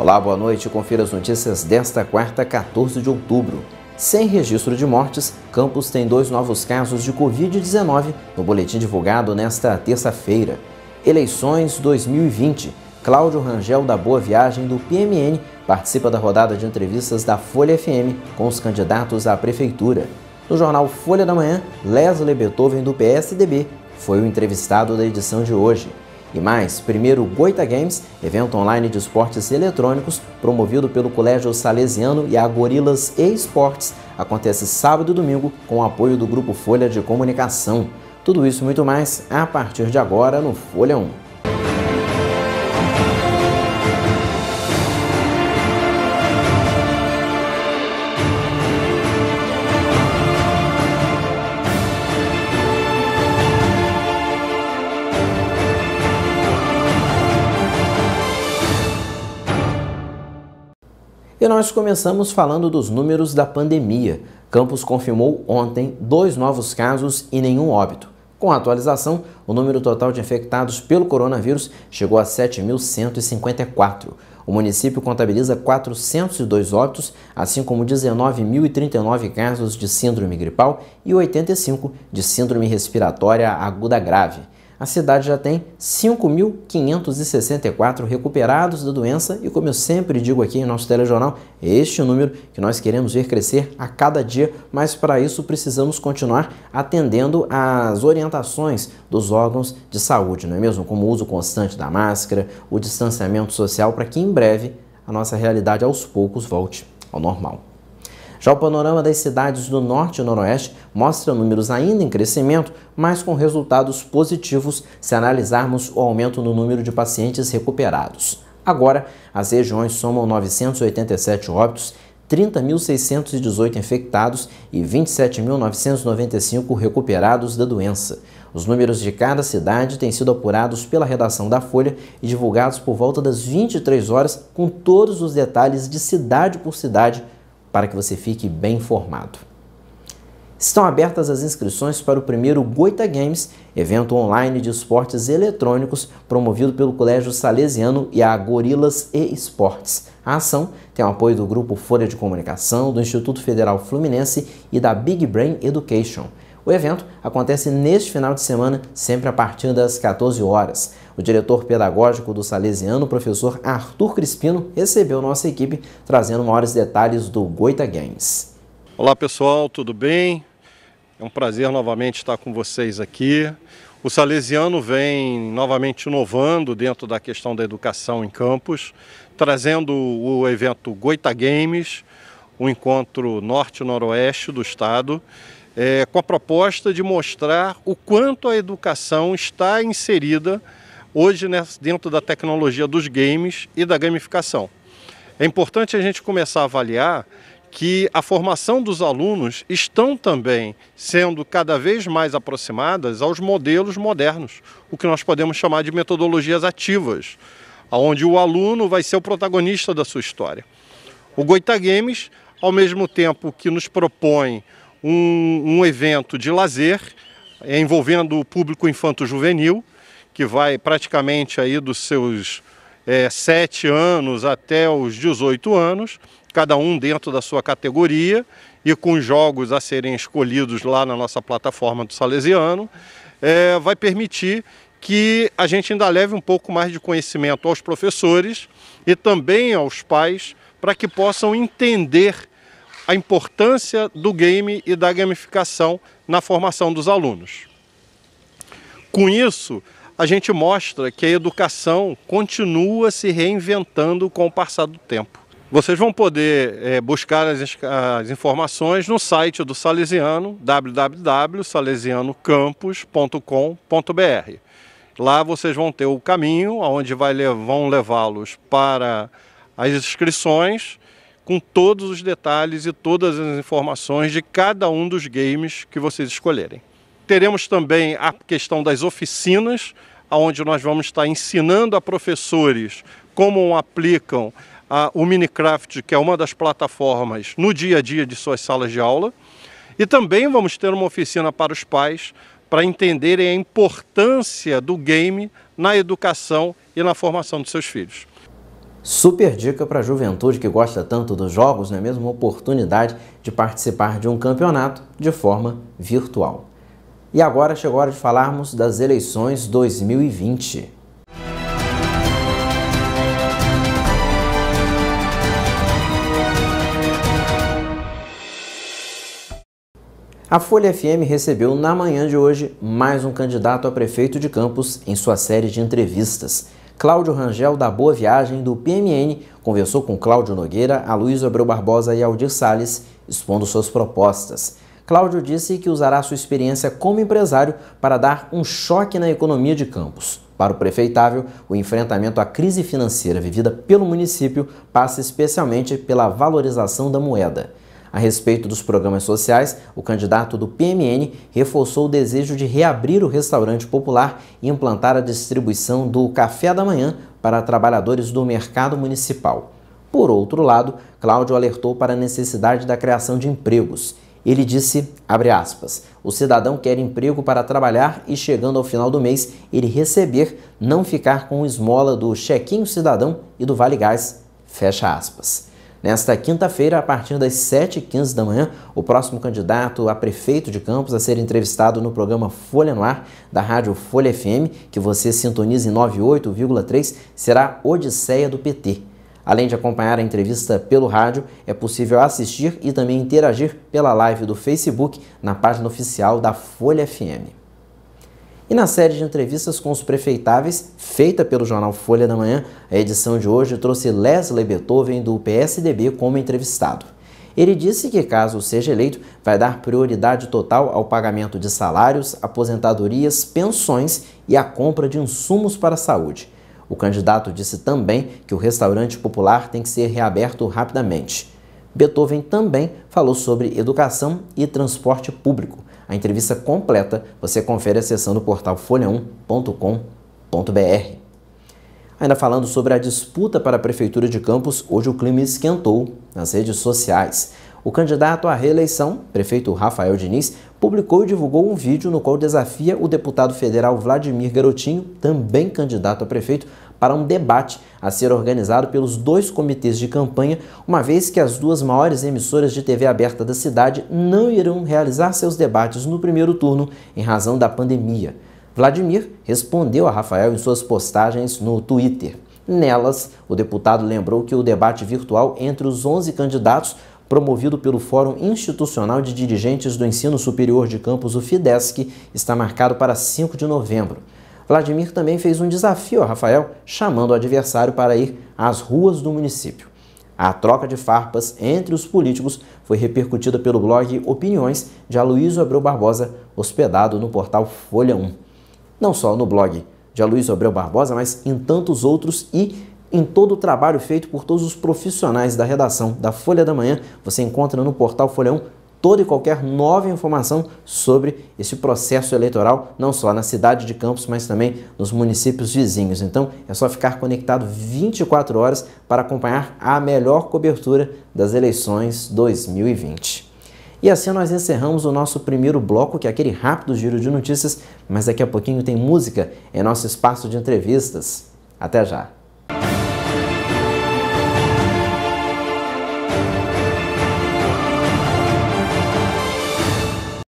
Olá, boa noite. Confira as notícias desta quarta, 14 de outubro. Sem registro de mortes, Campos tem dois novos casos de Covid-19 no boletim divulgado nesta terça-feira. Eleições 2020. Cláudio Rangel da Boa Viagem do PMN participa da rodada de entrevistas da Folha FM com os candidatos à prefeitura. No jornal Folha da Manhã, Leslie Beethoven do PSDB foi o entrevistado da edição de hoje. E mais, primeiro Goita Games, evento online de esportes eletrônicos promovido pelo Colégio Salesiano e a Gorilas Esportes, acontece sábado e domingo com o apoio do Grupo Folha de Comunicação. Tudo isso e muito mais a partir de agora no Folha 1. E nós começamos falando dos números da pandemia. Campos confirmou ontem dois novos casos e nenhum óbito. Com a atualização, o número total de infectados pelo coronavírus chegou a 7.154. O município contabiliza 402 óbitos, assim como 19.039 casos de síndrome gripal e 85 de síndrome respiratória aguda grave a cidade já tem 5.564 recuperados da doença e, como eu sempre digo aqui em nosso telejornal, este é o número que nós queremos ver crescer a cada dia, mas para isso precisamos continuar atendendo às orientações dos órgãos de saúde, não é mesmo? Como o uso constante da máscara, o distanciamento social, para que em breve a nossa realidade aos poucos volte ao normal. Já o panorama das cidades do norte e noroeste mostra números ainda em crescimento, mas com resultados positivos se analisarmos o aumento no número de pacientes recuperados. Agora, as regiões somam 987 óbitos 30.618 infectados e 27.995 recuperados da doença. Os números de cada cidade têm sido apurados pela redação da Folha e divulgados por volta das 23 horas, com todos os detalhes de cidade por cidade para que você fique bem informado. Estão abertas as inscrições para o primeiro Goita Games, evento online de esportes eletrônicos promovido pelo Colégio Salesiano e a Gorilas e Esportes. A ação tem o apoio do Grupo Folha de Comunicação, do Instituto Federal Fluminense e da Big Brain Education. O evento acontece neste final de semana, sempre a partir das 14 horas. O diretor pedagógico do Salesiano, professor Arthur Crispino, recebeu nossa equipe trazendo maiores detalhes do Goita Games. Olá pessoal, tudo bem? É um prazer novamente estar com vocês aqui. O Salesiano vem novamente inovando dentro da questão da educação em campos, trazendo o evento Goita Games, um encontro norte-noroeste do estado, é, com a proposta de mostrar o quanto a educação está inserida hoje né, dentro da tecnologia dos games e da gamificação. É importante a gente começar a avaliar que a formação dos alunos estão também sendo cada vez mais aproximadas aos modelos modernos, o que nós podemos chamar de metodologias ativas, onde o aluno vai ser o protagonista da sua história. O Goita Games, ao mesmo tempo que nos propõe um, um evento de lazer envolvendo o público infanto-juvenil, que vai praticamente aí dos seus é, 7 anos até os 18 anos, cada um dentro da sua categoria e com jogos a serem escolhidos lá na nossa plataforma do Salesiano, é, vai permitir que a gente ainda leve um pouco mais de conhecimento aos professores e também aos pais para que possam entender a importância do game e da gamificação na formação dos alunos. Com isso, a gente mostra que a educação continua se reinventando com o passar do tempo. Vocês vão poder é, buscar as, as, informações no site do Salesiano, www.salesianocampus.com.br. Lá vocês vão ter o caminho onde vai, vão levá-los para as inscrições com todos os detalhes e todas as informações de cada um dos games que vocês escolherem. Teremos também a questão das oficinas, onde nós vamos estar ensinando a professores como aplicam a, ah, o Minecraft, que é uma das plataformas, no dia a dia de suas salas de aula. E também vamos ter uma oficina para os pais, para entenderem a importância do game na educação e na formação dos seus filhos. Super dica para a juventude que gosta tanto dos jogos, não é mesmo? Uma oportunidade de participar de um campeonato de forma virtual. E agora chegou a hora de falarmos das eleições 2020. A Folha FM recebeu na manhã de hoje mais um candidato a prefeito de Campos em sua série de entrevistas. Cláudio Rangel, da Boa Viagem, do PMN, conversou com Cláudio Nogueira, Aloysio Abreu Barbosa e Aldir Salles, expondo suas propostas. Cláudio disse que usará sua experiência como empresário para dar um choque na economia de Campos. Para o prefeitável, o enfrentamento à crise financeira vivida pelo município passa especialmente pela valorização da moeda. A respeito dos programas sociais, o candidato do PMN reforçou o desejo de reabrir o restaurante popular e implantar a distribuição do café da manhã para trabalhadores do mercado municipal. Por outro lado, Cláudio alertou para a necessidade da criação de empregos. Ele disse, aspas, o cidadão quer emprego para trabalhar e chegando ao final do mês ele receber, não ficar com esmola do chequinho cidadão e do Vale Gás, fecha aspas. Nesta quinta-feira, a partir das 7h15 da manhã, o próximo candidato a prefeito de Campos a ser entrevistado no programa Folha no Ar, da rádio Folha FM, que você sintoniza em 98,3, será Odisseia do PT. Além de acompanhar a entrevista pelo rádio, é possível assistir e também interagir pela live do Facebook na página oficial da Folha FM. E na série de entrevistas com os prefeitáveis, feita pelo jornal Folha da Manhã, a edição de hoje trouxe Leslie Beethoven do PSDB como entrevistado. Ele disse que, caso seja eleito, vai dar prioridade total ao pagamento de salários, aposentadorias, pensões e à compra de insumos para a saúde. O candidato disse também que o restaurante popular tem que ser reaberto rapidamente. Beethoven também falou sobre educação e transporte público a entrevista completa você confere acessando o portal folha1.com.br. Ainda falando sobre a disputa para a Prefeitura de Campos, hoje o clima esquentou nas redes sociais. O candidato à reeleição, prefeito Rafael Diniz, publicou e divulgou um vídeo no qual desafia o deputado federal Vladimir Garotinho, também candidato a prefeito, para um debate a ser organizado pelos dois comitês de campanha, uma vez que as duas maiores emissoras de TV aberta da cidade não irão realizar seus debates no primeiro turno em razão da pandemia. Vladimir respondeu a Rafael em suas postagens no Twitter. Nelas, o deputado lembrou que o debate virtual entre os 11 candidatos promovido pelo Fórum Institucional de Dirigentes do Ensino Superior de Campos, o FIDESC, está marcado para 5 de novembro. Vladimir também fez um desafio a Rafael, chamando o adversário para ir às ruas do município. A troca de farpas entre os políticos foi repercutida pelo blog Opiniões de Aloysio Abreu Barbosa, hospedado no portal Folha 1. Não só no blog de Aloysio Abreu Barbosa, mas em tantos outros e em todo o trabalho feito por todos os profissionais da redação da Folha da Manhã, você encontra no portal Folha 1 toda e qualquer nova informação sobre esse processo eleitoral, não só na cidade de Campos, mas também nos municípios vizinhos. Então é só ficar conectado 24 horas para acompanhar a melhor cobertura das eleições 2020. E assim nós encerramos o nosso primeiro bloco, que é aquele rápido giro de notícias, mas daqui a pouquinho tem música em nosso espaço de entrevistas. Até já!